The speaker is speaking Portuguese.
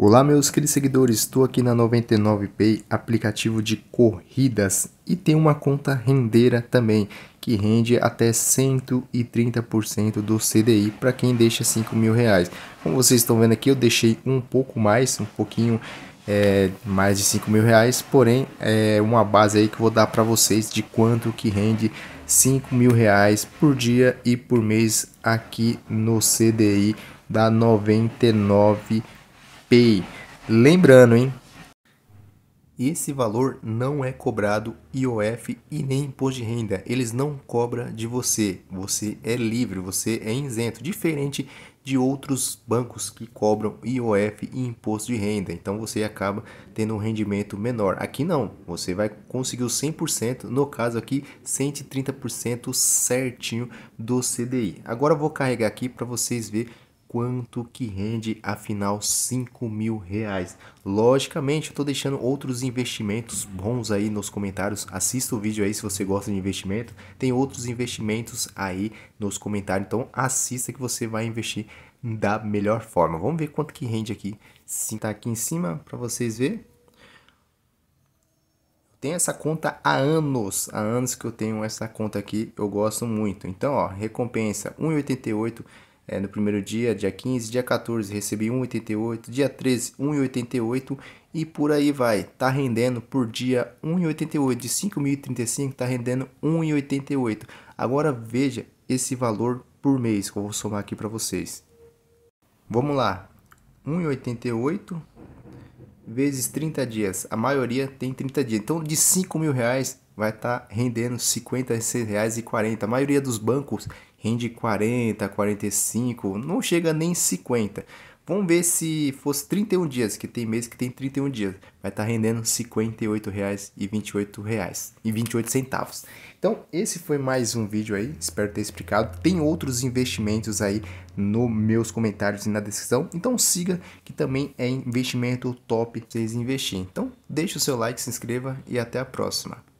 Olá meus queridos seguidores, estou aqui na 99Pay, aplicativo de corridas e tem uma conta rendeira também, que rende até 130% do CDI para quem deixa 5 mil reais. Como vocês estão vendo aqui, eu deixei um pouco mais, um pouquinho é, mais de 5 mil reais, porém é uma base aí que vou dar para vocês de quanto que rende 5 mil reais por dia e por mês aqui no CDI da 99 PicPay. Lembrando, hein? Esse valor não é cobrado IOF e nem imposto de renda. Eles não cobram de você. Você é livre, você é isento, diferente de outros bancos que cobram IOF e imposto de renda. Então você acaba tendo um rendimento menor. Aqui não, você vai conseguir os 100%, no caso aqui 130% certinho do CDI. Agora eu vou carregar aqui para vocês verem quanto que rende afinal 5 mil reais. Logicamente, eu estou deixando outros investimentos bons aí nos comentários. Assista o vídeo aí se você gosta de investimento. Tem outros investimentos aí nos comentários. Então assista que você vai investir da melhor forma. Vamos ver quanto que rende aqui. Sim, tá aqui em cima para vocês verem. Tem essa conta há anos, há anos que eu tenho essa conta aqui, eu gosto muito. Então, ó, recompensa 1,88 é, no primeiro dia, dia 15, dia 14 recebi 1,88, dia 13, 1,88 e por aí vai. Tá rendendo por dia 1,88, de 5.035 tá rendendo 1,88. Agora veja esse valor por mês que eu vou somar aqui para vocês. Vamos lá, 1,88 vezes 30 dias. A maioria tem 30 dias. Então, de 5 mil reais vai estar tá rendendo 56 reais e 40. A maioria dos bancos rende 40, 45, não chega nem 50. Vamos ver se fosse 31 dias, que tem mês que tem 31 dias, vai estar tá rendendo R$ 58,28 e 28 centavos. Então, esse foi mais um vídeo aí, espero ter explicado. Tem outros investimentos aí nos meus comentários e na descrição. Então siga que também é investimento top vocês investirem. Então, deixa o seu like, se inscreva e até a próxima.